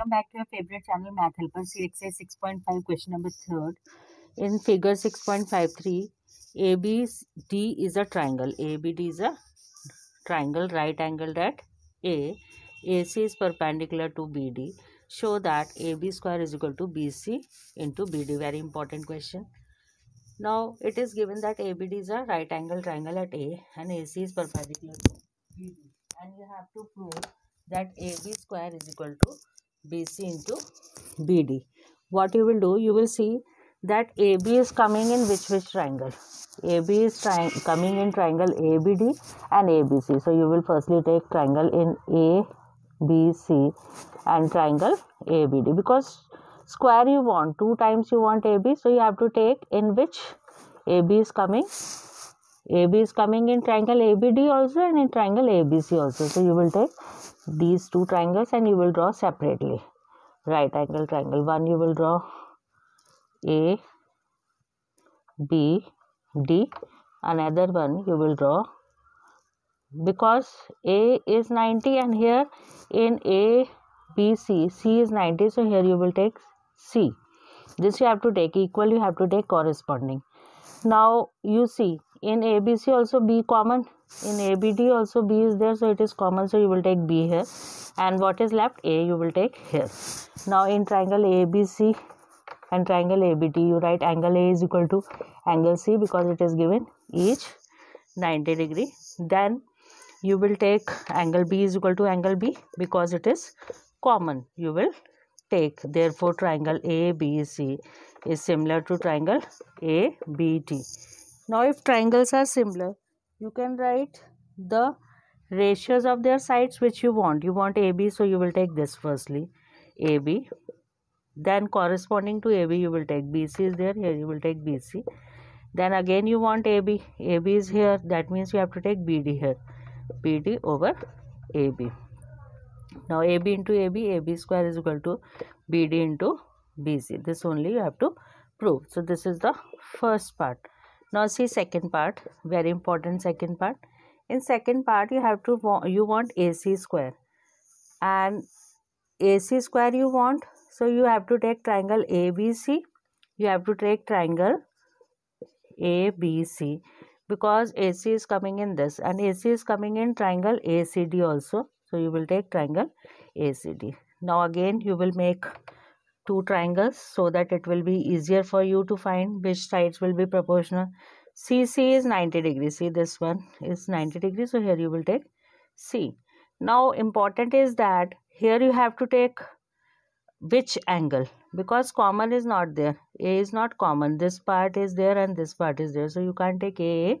Welcome back to your favorite channel Math Helper CXA 6.5 question number 3rd. In figure 6.53, ABD is a triangle. ABD is a triangle right angled at A. AC is perpendicular to BD. Show that AB square is equal to BC into BD. Very important question. Now it is given that ABD is a right angle triangle at A and AC is perpendicular to BD. And you have to prove that AB square is equal to BC into BD. What you will do, you will see that AB is coming in which which triangle. AB is trying coming in triangle ABD and ABC. So you will firstly take triangle in ABC and triangle ABD because square you want two times you want AB. So you have to take in which AB is coming AB is coming in triangle ABD also and in triangle ABC also. So you will take these two triangles and you will draw separately. Right angle triangle. One you will draw A, B, D. Another one you will draw because A is 90 and here in A, B, C, C is 90. So here you will take C. This you have to take equal, you have to take corresponding. Now you see in abc also b common in abd also b is there so it is common so you will take b here and what is left a you will take here now in triangle abc and triangle abd you write angle a is equal to angle c because it is given each 90 degree then you will take angle b is equal to angle b because it is common you will take therefore triangle abc is similar to triangle abd now if triangles are similar, you can write the ratios of their sides which you want. You want AB so you will take this firstly. AB then corresponding to AB you will take BC is there here you will take BC then again you want AB AB is here that means you have to take BD here BD over AB now AB into AB AB square is equal to BD into BC this only you have to prove so this is the first part now see second part very important second part in second part you have to you want ac square and ac square you want so you have to take triangle abc you have to take triangle abc because ac is coming in this and ac is coming in triangle acd also so you will take triangle acd now again you will make two triangles so that it will be easier for you to find which sides will be proportional. CC is 90 degrees. See this one is 90 degrees. So here you will take C. Now important is that here you have to take which angle because common is not there. A is not common. This part is there and this part is there. So you can't take A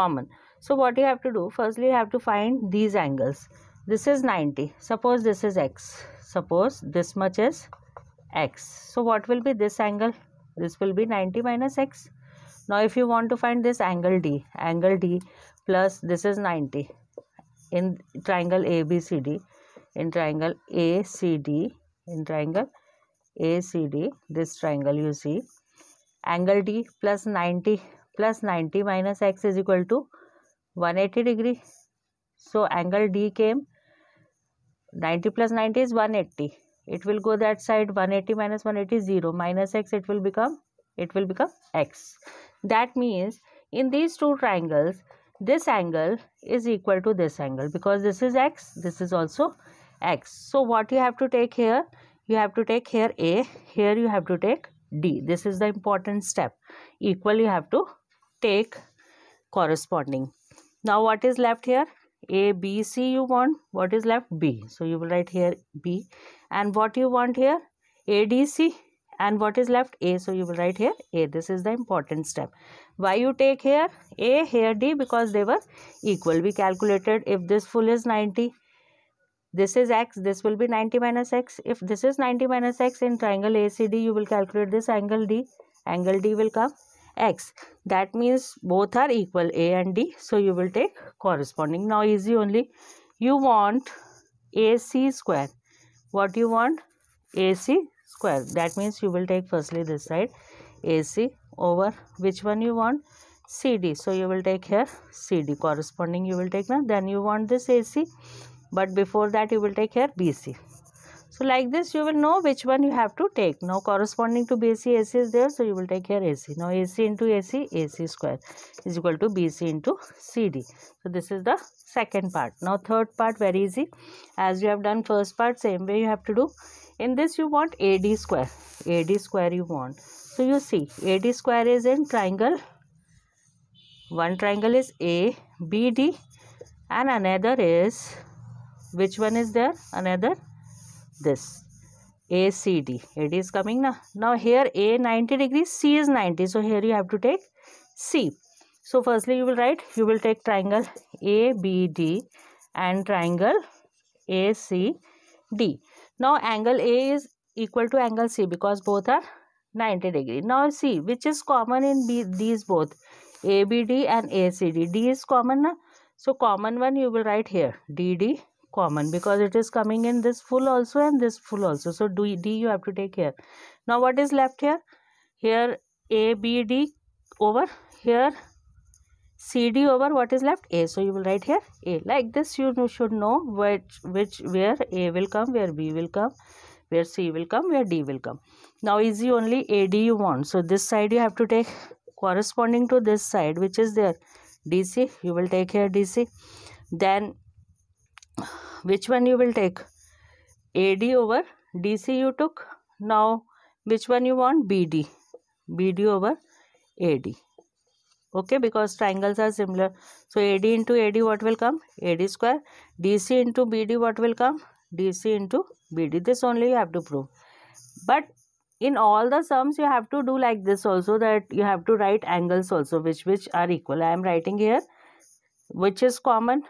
common. So what you have to do? Firstly you have to find these angles. This is 90. Suppose this is X. Suppose this much is x so what will be this angle this will be 90 minus x now if you want to find this angle d angle d plus this is 90 in triangle abcd in triangle acd in triangle acd this triangle you see angle d plus 90 plus 90 minus x is equal to 180 degree so angle d came 90 plus 90 is 180 it will go that side 180 minus 180 0 minus x it will become it will become x that means in these two triangles this angle is equal to this angle because this is x this is also x so what you have to take here you have to take here a here you have to take d this is the important step equal you have to take corresponding now what is left here a b c you want what is left b so you will write here b and what you want here a d c and what is left a so you will write here a this is the important step why you take here a here d because they were equal we calculated if this full is 90 this is x this will be 90 minus x if this is 90 minus x in triangle acd you will calculate this angle d angle d will come x that means both are equal a and d so you will take corresponding now easy only you want ac square what you want ac square that means you will take firstly this side ac over which one you want cd so you will take here cd corresponding you will take now then you want this ac but before that you will take here bc so like this you will know which one you have to take. Now corresponding to BC AC is there so you will take here AC. Now AC into AC AC square is equal to BC into CD. So this is the second part. Now third part very easy as you have done first part same way you have to do. In this you want AD square. AD square you want. So you see AD square is in triangle. One triangle is A BD and another is which one is there another this ACD. It is coming now. Now here A 90 degrees, C is 90. So here you have to take C. So firstly you will write, you will take triangle ABD and triangle ACD. Now angle A is equal to angle C because both are 90 degree. Now C which is common in B, these both ABD and ACD. D is common. Na? So common one you will write here DD common because it is coming in this full also and this full also. So D, D you have to take here. Now what is left here? Here A, B, D over here CD over what is left A. So you will write here A. Like this you should know which, which where A will come, where B will come, where C will come, where D will come. Now easy only AD you want. So this side you have to take corresponding to this side which is there DC. You will take here DC. Then which one you will take AD over DC you took now which one you want BD BD over AD okay because triangles are similar so AD into AD what will come AD square DC into BD what will come DC into BD this only you have to prove but in all the sums you have to do like this also that you have to write angles also which which are equal I am writing here which is common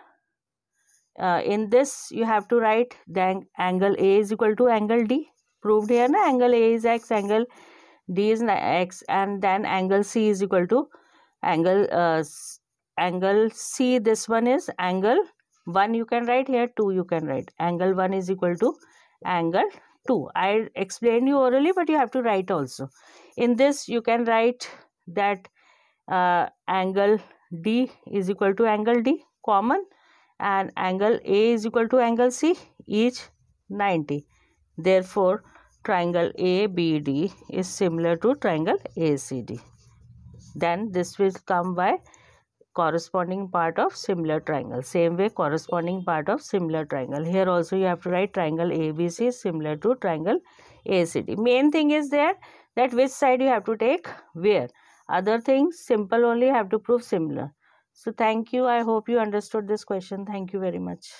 uh, in this you have to write the angle a is equal to angle d proved here na angle a is x angle d is x and then angle c is equal to angle uh, angle c this one is angle 1 you can write here 2 you can write angle 1 is equal to angle 2 i explained you orally but you have to write also in this you can write that uh, angle d is equal to angle d common and angle A is equal to angle C each 90. Therefore, triangle ABD is similar to triangle ACD. Then this will come by corresponding part of similar triangle. Same way corresponding part of similar triangle. Here also you have to write triangle ABC similar to triangle ACD. Main thing is there that which side you have to take where. Other things simple only have to prove similar. So thank you. I hope you understood this question. Thank you very much.